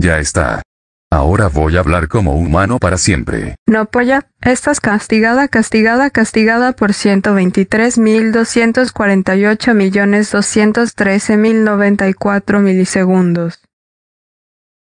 Ya está. Ahora voy a hablar como humano para siempre. No, polla, estás castigada, castigada, castigada por 123.248.213.094 milisegundos.